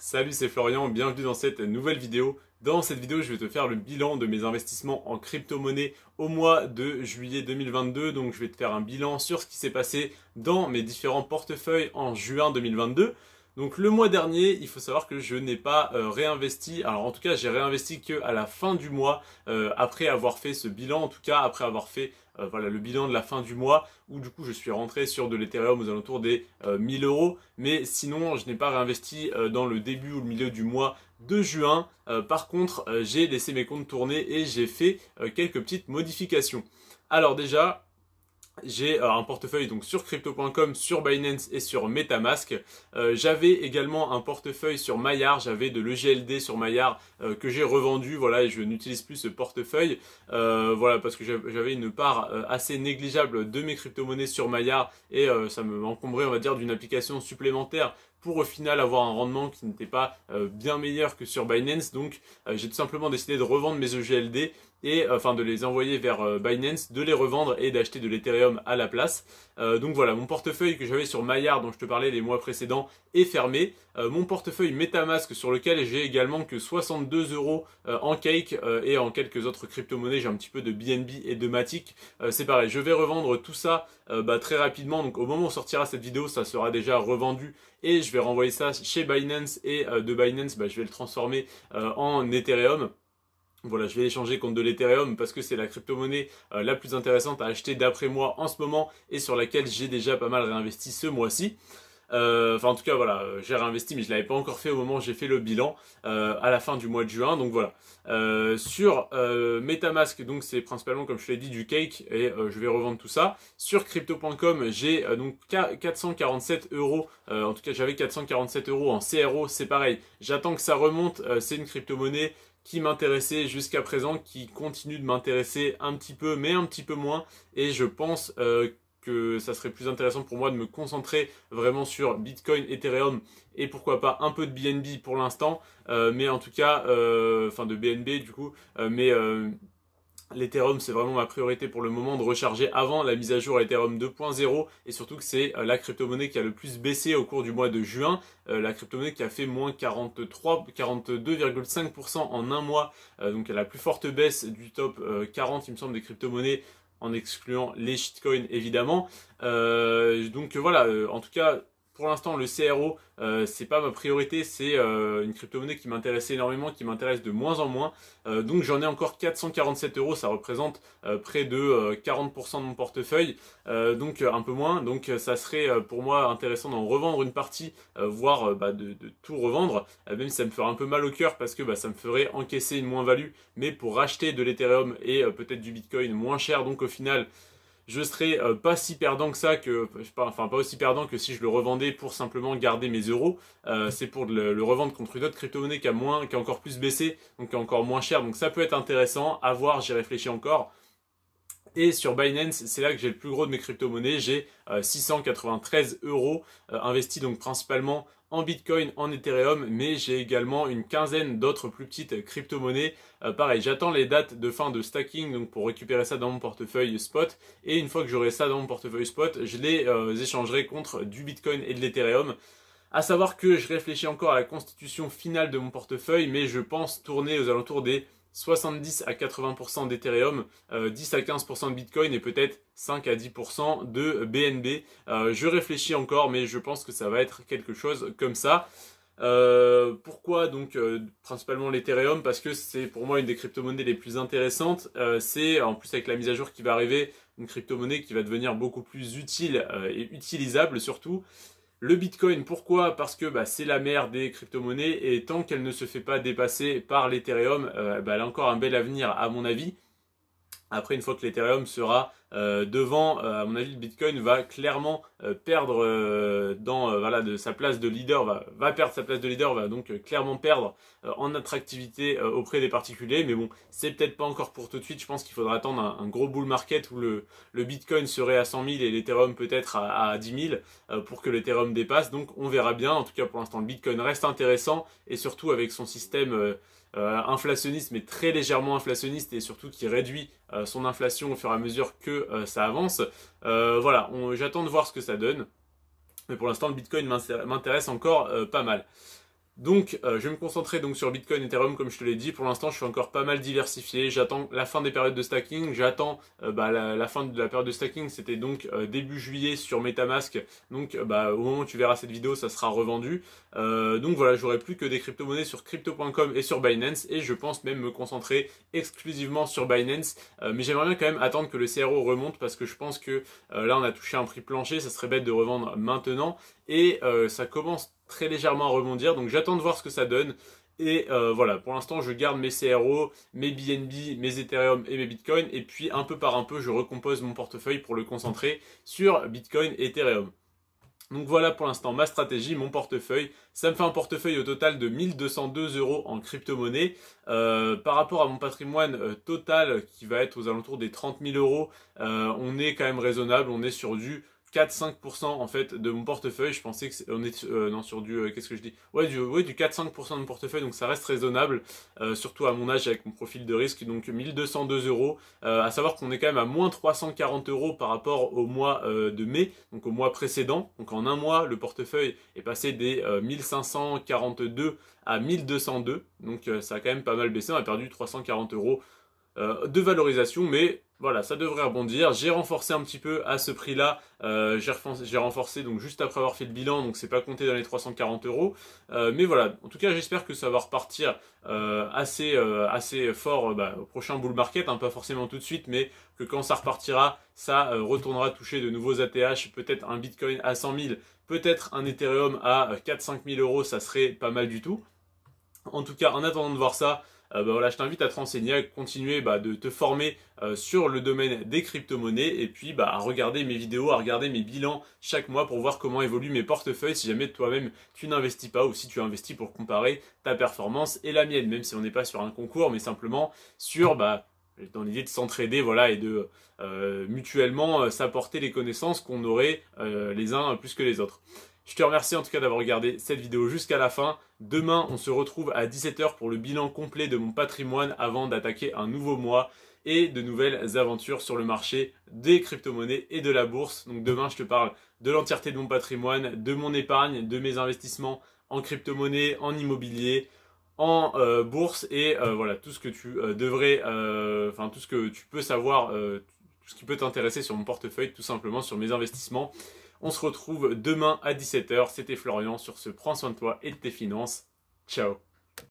Salut, c'est Florian, bienvenue dans cette nouvelle vidéo. Dans cette vidéo, je vais te faire le bilan de mes investissements en crypto-monnaie au mois de juillet 2022. Donc, je vais te faire un bilan sur ce qui s'est passé dans mes différents portefeuilles en juin 2022. Donc, le mois dernier, il faut savoir que je n'ai pas euh, réinvesti. Alors, en tout cas, j'ai réinvesti qu'à la fin du mois, euh, après avoir fait ce bilan, en tout cas, après avoir fait euh, voilà le bilan de la fin du mois où du coup je suis rentré sur de l'Ethereum aux alentours des 1000 euh, euros. Mais sinon, je n'ai pas réinvesti euh, dans le début ou le milieu du mois de juin. par contre, j'ai laissé mes comptes tourner et j'ai fait quelques petites modifications. Alors déjà, j'ai euh, un portefeuille donc sur crypto.com, sur Binance et sur Metamask. Euh, j'avais également un portefeuille sur Maillard, j'avais de l'EGLD sur Maillard euh, que j'ai revendu, voilà, et je n'utilise plus ce portefeuille, voilà, parce que j'avais une part assez négligeable de mes crypto-monnaies sur Maillard et ça me encombrait, on va dire, d'une application supplémentaire pour au final avoir un rendement qui n'était pas bien meilleur que sur Binance. Donc j'ai tout simplement décidé de revendre mes EGLD et euh, enfin de les envoyer vers euh, Binance, de les revendre et d'acheter de l'Ethereum à la place. Euh, donc voilà, mon portefeuille que j'avais sur Maillard dont je te parlais les mois précédents est fermé. mon portefeuille Metamask sur lequel j'ai également que 62 euros en Cake et en quelques autres crypto-monnaies, j'ai un petit peu de BNB et de Matic. C'est pareil, je vais revendre tout ça bah, très rapidement. Donc au moment où on sortira cette vidéo, ça sera déjà revendu et je vais renvoyer ça chez Binance et de Binance, bah, je vais le transformer en Ethereum. Voilà, je vais échanger contre de l'Ethereum parce que c'est la crypto-monnaie euh, la plus intéressante à acheter d'après moi en ce moment et sur laquelle j'ai déjà pas mal réinvesti ce mois-ci. Euh, enfin, en tout cas, voilà, euh, j'ai réinvesti, mais je ne l'avais pas encore fait au moment où j'ai fait le bilan à la fin du mois de juin. Donc voilà. sur MetaMask, donc c'est principalement, comme je l'ai dit, du cake et je vais revendre tout ça. Sur crypto.com, j'ai donc 447 euros. en tout cas, j'avais 447 euros en CRO, c'est pareil. J'attends que ça remonte. c'est une crypto-monnaie qui m'intéressait jusqu'à présent, qui continue de m'intéresser un petit peu, mais un petit peu moins. Et je pense euh, que ça serait plus intéressant pour moi de me concentrer vraiment sur Bitcoin, Ethereum et pourquoi pas un peu de BNB pour l'instant, euh, mais en tout cas, euh, enfin de BNB du coup, mais l'Ethereum, c'est vraiment ma priorité pour le moment de recharger avant la mise à jour Ethereum 2.0 et surtout que c'est euh, la crypto-monnaie qui a le plus baissé au cours du mois de juin. Euh, la crypto-monnaie qui a fait moins 42,5% en un mois, euh, Donc, donc a la plus forte baisse du top 40, il me semble, des crypto-monnaies en excluant les shitcoins évidemment. donc voilà, en tout cas, pour l'instant, le CRO, ce euh, c'est pas ma priorité, c'est euh, une crypto-monnaie qui m'intéresse énormément, qui m'intéresse de moins en moins. Euh, donc j'en ai encore 447 euros, ça représente près de 40% de mon portefeuille, donc un peu moins. Donc ça serait pour moi intéressant d'en revendre une partie, voire bah, de, tout revendre, même si ça me ferait un peu mal au cœur parce que bah, ça me ferait encaisser une moins-value, mais pour racheter de l'Ethereum et peut-être du Bitcoin moins cher. Donc au final, je serais euh, pas si perdant que ça, que, pas, enfin pas aussi perdant que si je le revendais pour simplement garder mes euros. Euh, c'est pour le, revendre contre une autre crypto-monnaie qui a, moins, qui a encore plus baissé, donc qui est encore moins cher. Donc ça peut être intéressant à voir, j'y réfléchis encore. Et sur Binance, c'est là que j'ai le plus gros de mes crypto-monnaies. J'ai 693 euh, euros investis donc principalement en Bitcoin, en Ethereum, mais j'ai également une quinzaine d'autres plus petites crypto-monnaies. Euh, pareil, j'attends les dates de fin de stacking donc pour récupérer ça dans mon portefeuille spot. Et une fois que j'aurai ça dans mon portefeuille spot, je les euh, échangerai contre du Bitcoin et de l'Ethereum. À savoir que je réfléchis encore à la constitution finale de mon portefeuille, mais je pense tourner aux alentours des 70 à 80% d'Ethereum, 10 euh, à 15% de Bitcoin et peut-être 5 à 10% de BNB. Euh, je réfléchis encore, mais je pense que ça va être quelque chose comme ça. Euh, pourquoi donc principalement l'Ethereum Parce que c'est pour moi une des crypto-monnaies les plus intéressantes. c'est en plus avec la mise à jour qui va arriver, une crypto-monnaie qui va devenir beaucoup plus utile et utilisable surtout. Le Bitcoin, pourquoi Parce que bah, c'est la mère des crypto-monnaies et tant qu'elle ne se fait pas dépasser par l'Ethereum, euh, bah, elle a encore un bel avenir à mon avis. Après, une fois que l'Ethereum sera euh, devant, euh, à mon avis, le Bitcoin va clairement euh, perdre dans voilà, de sa place de leader, va, perdre sa place de leader, va donc clairement perdre en attractivité auprès des particuliers. Mais bon, c'est peut-être pas encore pour tout de suite. Je pense qu'il faudra attendre un, gros bull market où le, le, Bitcoin serait à 100 000 et l'Ethereum peut-être à, à, 10 000 pour que l'Ethereum dépasse. Donc, on verra bien. En tout cas, pour l'instant, le Bitcoin reste intéressant et surtout avec son système euh, inflationniste, mais très légèrement inflationniste, et surtout qui réduit euh, son inflation au fur et à mesure que euh, ça avance. voilà, j'attends de voir ce que ça donne. Mais pour l'instant, le Bitcoin m'intéresse encore pas mal. Donc, euh, je vais me concentrer donc sur Bitcoin, Ethereum, comme je te l'ai dit. Pour l'instant, je suis encore pas mal diversifié. J'attends la fin des périodes de stacking. J'attends euh, bah, la, fin de la période de stacking. C'était donc euh, début juillet sur MetaMask. Donc, bah, au moment où tu verras cette vidéo, ça sera revendu. donc voilà, j'aurai plus que des crypto-monnaies sur crypto.com et sur Binance. Et je pense même me concentrer exclusivement sur Binance. mais j'aimerais bien quand même attendre que le CRO remonte parce que je pense que là, on a touché un prix plancher. Ça serait bête de revendre maintenant. Et ça commence très légèrement à rebondir. Donc j'attends de voir ce que ça donne. Et euh, voilà, pour l'instant, je garde mes CRO, mes BNB, mes Ethereum et mes Bitcoin. Et puis, un peu par un peu, je recompose mon portefeuille pour le concentrer sur Bitcoin et Ethereum. Donc voilà pour l'instant ma stratégie, mon portefeuille. Ça me fait un portefeuille au total de 1202 euros en crypto-monnaie. Euh, par rapport à mon patrimoine euh, total qui va être aux alentours des 30 000 euros, on est quand même raisonnable, on est sur du 4-5% en fait de mon portefeuille. Je pensais que on est euh, non sur du euh, qu'est-ce que je dis Ouais du du 4-5% de mon portefeuille donc ça reste raisonnable euh, surtout à mon âge avec mon profil de risque donc 1202 euros. À savoir qu'on est quand même à moins 340 euros par rapport au mois de mai donc au mois précédent donc en un mois le portefeuille est passé des 1542 à 1202 donc ça a quand même pas mal baissé on a perdu 340 euros euh, de valorisation, mais voilà, ça devrait rebondir. J'ai renforcé un petit peu à ce prix-là. Euh, j'ai renforcé, donc juste après avoir fait le bilan, donc c'est pas compté dans les 340 euros. Euh, mais voilà, en tout cas, j'espère que ça va repartir assez, assez fort bah, au prochain bull market, hein, pas forcément tout de suite, mais que quand ça repartira, ça retournera toucher de nouveaux ATH, peut-être un Bitcoin à 100 000, peut-être un Ethereum à 4-5 000 euros, ça serait pas mal du tout. En tout cas, en attendant de voir ça. Euh, bah je t'invite à te renseigner, à continuer bah, de te former euh, sur le domaine des crypto-monnaies et puis bah, à regarder mes vidéos, à regarder mes bilans chaque mois pour voir comment évoluent mes portefeuilles si jamais toi-même tu n'investis pas ou si tu investis pour comparer ta performance et la mienne, même si on n'est pas sur un concours, mais simplement sur dans l'idée de s'entraider voilà, et de euh, mutuellement s'apporter les connaissances qu'on aurait les uns plus que les autres. Je te remercie en tout cas d'avoir regardé cette vidéo jusqu'à la fin. Demain, on se retrouve à 17h pour le bilan complet de mon patrimoine avant d'attaquer un nouveau mois et de nouvelles aventures sur le marché des crypto-monnaies et de la bourse. Donc demain, je te parle de l'entièreté de mon patrimoine, de mon épargne, de mes investissements en crypto-monnaie, en immobilier, en euh, bourse et euh, voilà tout ce que tu euh, devrais, enfin tout ce que tu peux savoir, tout ce qui peut t'intéresser sur mon portefeuille, tout simplement sur mes investissements. On se retrouve demain à 17h. C'était Florian sur ce Prends soin de toi et de tes finances. Ciao